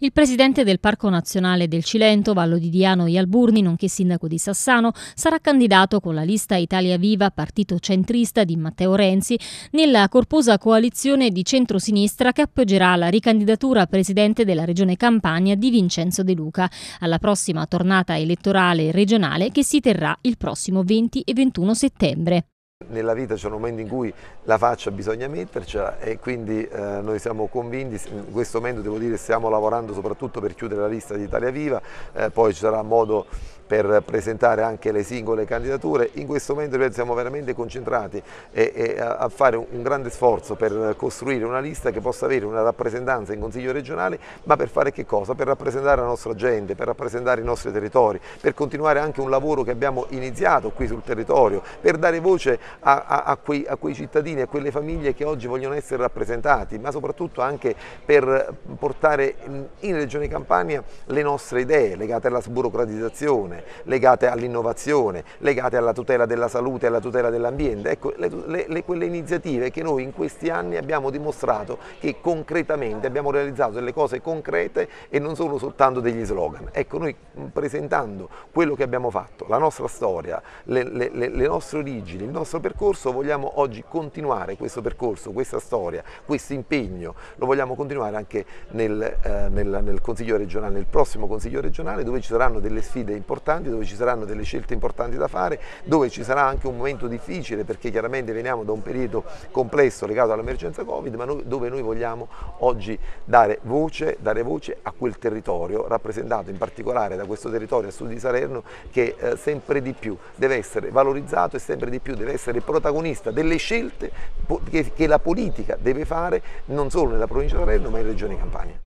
Il presidente del Parco Nazionale del Cilento, Vallo di Diano e nonché sindaco di Sassano, sarà candidato con la lista Italia Viva partito centrista di Matteo Renzi nella corposa coalizione di centrosinistra che appoggerà la ricandidatura a presidente della regione Campania di Vincenzo De Luca alla prossima tornata elettorale regionale che si terrà il prossimo 20 e 21 settembre. Nella vita c'è un momento in cui la faccia bisogna mettercela e quindi eh, noi siamo convinti, in questo momento devo dire stiamo lavorando soprattutto per chiudere la lista di Italia Viva, eh, poi ci sarà modo per presentare anche le singole candidature. In questo momento noi siamo veramente concentrati e, e a fare un, grande sforzo per costruire una lista che possa avere una rappresentanza in Consiglio regionale, ma per fare che cosa? Per rappresentare la nostra gente, per rappresentare i nostri territori, per continuare anche un lavoro che abbiamo iniziato qui sul territorio, per dare voce a, a, a, quei, a quei cittadini, a quelle famiglie che oggi vogliono essere rappresentati, ma soprattutto anche per portare in Regione Campania le nostre idee legate alla sburocratizzazione, all'innovazione, legate all'innovazione, legate alla tutela della salute e alla tutela dell'ambiente. Ecco, le, le, le, quelle iniziative che noi in questi anni abbiamo dimostrato che concretamente abbiamo realizzato delle cose concrete e non solo soltanto degli slogan. Ecco, noi presentando quello che abbiamo fatto, la nostra storia, le, le nostre origini, il nostro percorso, vogliamo oggi continuare questo percorso, questa storia, questo impegno, lo vogliamo continuare anche nel, eh, nel, nel Consiglio regionale, nel prossimo Consiglio regionale dove ci saranno delle sfide importanti importanti, dove ci saranno delle scelte importanti da fare, dove ci sarà anche un momento difficile perché chiaramente veniamo da un periodo complesso legato all'emergenza Covid, ma noi, dove noi vogliamo oggi dare voce, dare voce, a quel territorio, rappresentato in particolare da questo territorio a sud di Salerno che eh, sempre di più deve essere valorizzato e sempre di più deve essere protagonista delle scelte che, che la politica deve fare non solo nella provincia di Salerno ma in regione Campania.